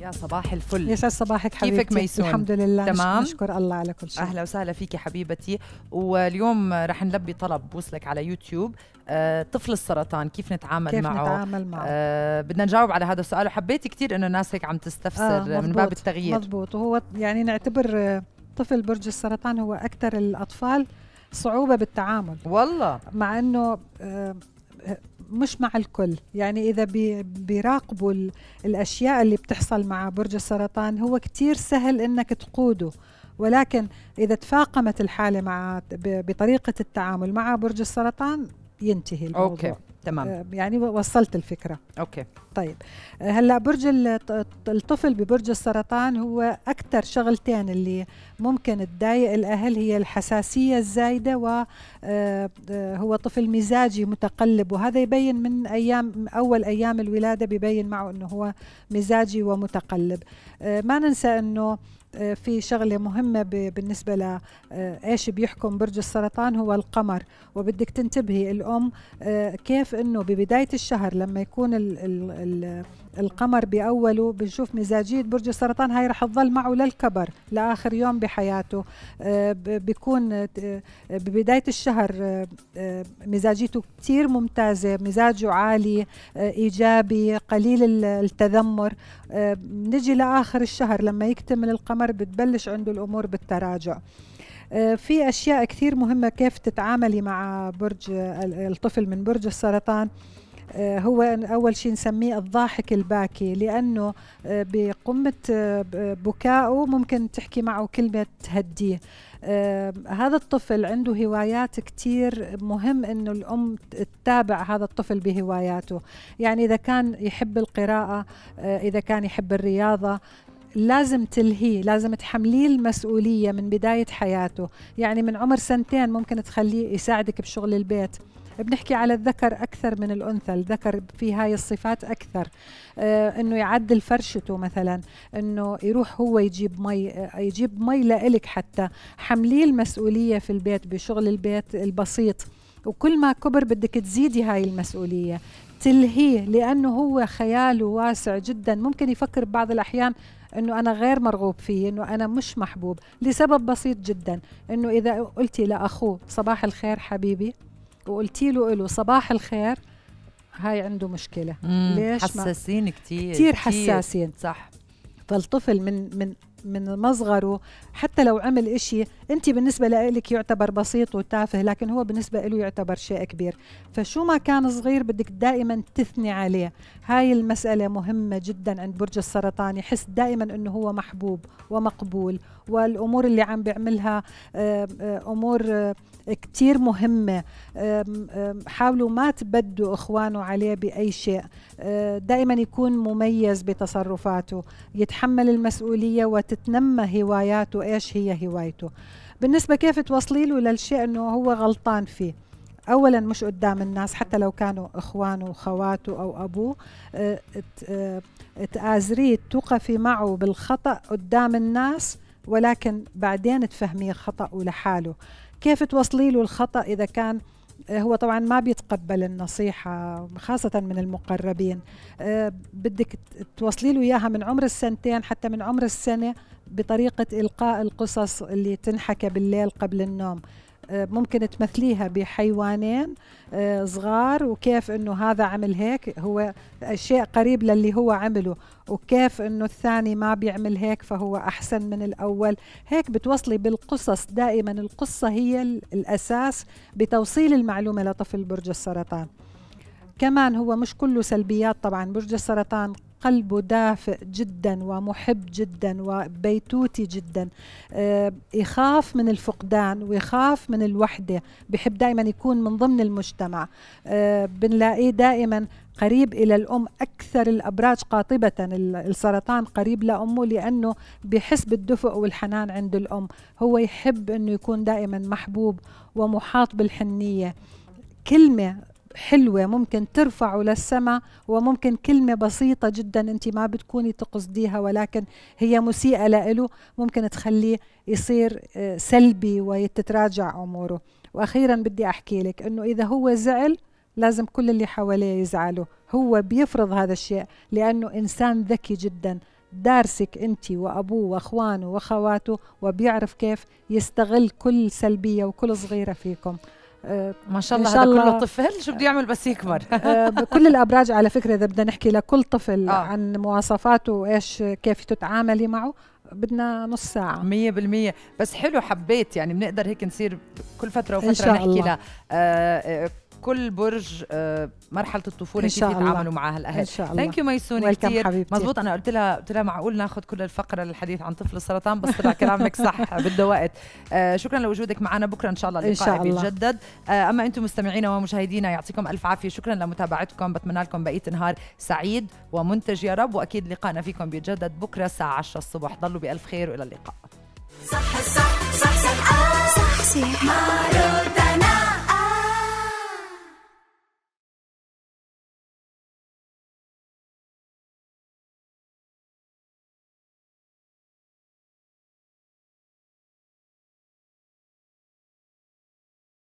يا صباح الفل يسعد صباحك حبيبتي كيفك ميسون الحمد لله تمام نشكر الله على كل شيء اهلا وسهلا فيك حبيبتي واليوم رح نلبي طلب بوصلك على يوتيوب آه، طفل السرطان كيف نتعامل كيف معه نتعامل معه آه، بدنا نجاوب على هذا السؤال وحبيت كثير انه الناس هيك عم تستفسر آه، من باب التغيير مضبوط وهو يعني نعتبر آه، طفل برج السرطان هو اكثر الاطفال صعوبه بالتعامل والله مع انه آه مش مع الكل يعني إذا بيراقبوا الأشياء اللي بتحصل مع برج السرطان هو كتير سهل إنك تقوده ولكن إذا تفاقمت الحالة مع بطريقة التعامل مع برج السرطان ينتهي الموضوع أوكي. تمام آه، يعني وصلت الفكرة أوكي طيب آه، هلا برج الطفل ببرج السرطان هو اكثر شغلتين اللي ممكن تضايق الاهل هي الحساسيه الزايده و آه، آه، هو طفل مزاجي متقلب وهذا يبين من ايام اول ايام الولاده ببين معه انه هو مزاجي ومتقلب ما ننسى انه في شغلة مهمة بالنسبة لإيش بيحكم برج السرطان هو القمر وبدك تنتبهي الأم كيف أنه ببداية الشهر لما يكون القمر بأوله بنشوف مزاجية برج السرطان هاي رح تظل معه للكبر لآخر يوم بحياته آه، بيكون آه، ببداية الشهر آه، مزاجيته كتير ممتازة مزاجه عالي إيجابي قليل التذمر نجي لآخر الشهر لما يكتمل القمر بتبلش عنده الأمور بالتراجع في أشياء كثير مهمة كيف تتعاملي مع برج الطفل من برج السرطان آه، هو أول شيء نسميه الضاحك الباكي لأنه آه، بقمة آه، بكائه ممكن تحكي معه كلمة تهديه هذا الطفل عنده هوايات كتير مهم أنه الأم تتابع هذا الطفل بهواياته يعني إذا كان يحب القراءة إذا كان يحب الرياضة لازم تلهيه لازم تحمليه المسؤولية من بداية حياته يعني من عمر سنتين ممكن تخليه يساعدك بشغل البيت بنحكي على الذكر أكثر من الأنثى الذكر في هاي الصفات أكثر آه، أنه يعدل فرشته مثلا أنه يروح هو يجيب مي آه، يجيب مي لإلك حتى حمليه المسؤولية في البيت بشغل البيت البسيط وكل ما كبر بدك تزيدي هاي المسؤولية تلهيه لأنه هو خياله واسع جدا ممكن يفكر ببعض الأحيان انه انا غير مرغوب فيه انه انا مش محبوب لسبب بسيط جدا انه اذا قلتي لاخوه صباح الخير حبيبي وقلتي له له صباح الخير هاي عنده مشكله ليش حساسين كثير كثير حساسين صح فالطفل من من من مصغره حتى لو عمل إشي أنت بالنسبة لك يعتبر بسيط وتافه لكن هو بالنسبة له يعتبر شيء كبير فشو ما كان صغير بدك دائما تثني عليه هاي المسألة مهمة جدا عند برج السرطان يحس دائما أنه هو محبوب ومقبول والأمور اللي عم بيعملها أمور كتير مهمة حاولوا ما تبدوا إخوانه عليه بأي شيء آه، دائما يكون مميز بتصرفاته يتحمل المسؤولية وت تتنمى هواياته ايش هي هوايته بالنسبه كيف توصلي له للشيء انه هو غلطان فيه اولا مش قدام الناس حتى لو كانوا اخوانه وخواته او ابوه آه، آه، تآزريه توقفي معه بالخطا قدام الناس ولكن بعدين تفهميه خطأه لحاله كيف توصلي له الخطأ إذا كان آه، هو طبعا ما بيتقبل النصيحة خاصة من المقربين آه، بدك توصلي له إياها من عمر السنتين حتى من عمر السنة بطريقة إلقاء القصص اللي تنحكى بالليل قبل النوم آه، ممكن تمثليها بحيوانين آه، صغار وكيف انه هذا عمل هيك هو شيء قريب للي هو عمله وكيف انه الثاني ما بيعمل هيك فهو احسن من الاول هيك بتوصلي بالقصص دائما القصه هي الاساس بتوصيل المعلومه لطفل برج السرطان كمان هو مش كله سلبيات طبعا برج السرطان قلبه دافئ جدا ومحب جدا وبيتوتي جدا آه، يخاف من الفقدان ويخاف من الوحدة بحب دائما يكون من ضمن المجتمع آه، بنلاقيه دائما قريب إلى الأم أكثر الأبراج قاطبة السرطان قريب لأمه لأنه بحس بالدفء والحنان عند الأم هو يحب أنه يكون دائما محبوب ومحاط بالحنية كلمة حلوة ممكن ترفعه للسماء وممكن كلمة بسيطة جدا أنت ما بتكوني تقصديها ولكن هي مسيئة لإله ممكن تخليه يصير آه، سلبي وتتراجع أموره وأخيرا بدي أحكي لك أنه إذا هو زعل لازم كل اللي حواليه يزعلوا هو بيفرض هذا الشيء لأنه إنسان ذكي جدا دارسك انت وابوه واخوانه واخواته وبيعرف كيف يستغل كل سلبيه وكل صغيره فيكم آه، ما شاء الله, هذا كله طفل شو بده يعمل بس يكبر آه، كل الابراج على فكره اذا بدنا نحكي لكل طفل آه. عن مواصفاته وايش كيف تتعاملي معه بدنا نص ساعة مية بالمية بس حلو حبيت يعني بنقدر هيك نصير كل فترة وفترة نحكي الله. آه، كل برج آه، مرحله الطفوله كيف يتعاملوا مع الاهل ثانك يو ميسون كثير مزبوط انا قلت لها قلت لها معقول ناخذ كل الفقره للحديث عن طفل السرطان بس طلع كلامك صح بده آه، وقت شكرا لوجودك معنا بكره ان شاء الله اللقاء بيتجدد آه، اما انتم مستمعينا ومشاهدينا يعطيكم الف عافيه شكرا لمتابعتكم بتمنى لكم بقيه نهار سعيد ومنتج يا رب واكيد لقائنا فيكم بيتجدد بكره الساعه 10 الصبح ضلوا بالف خير والى اللقاء صح صح صح صح صح صح, صح, صح, صح, صح, صح, صح, صح, صح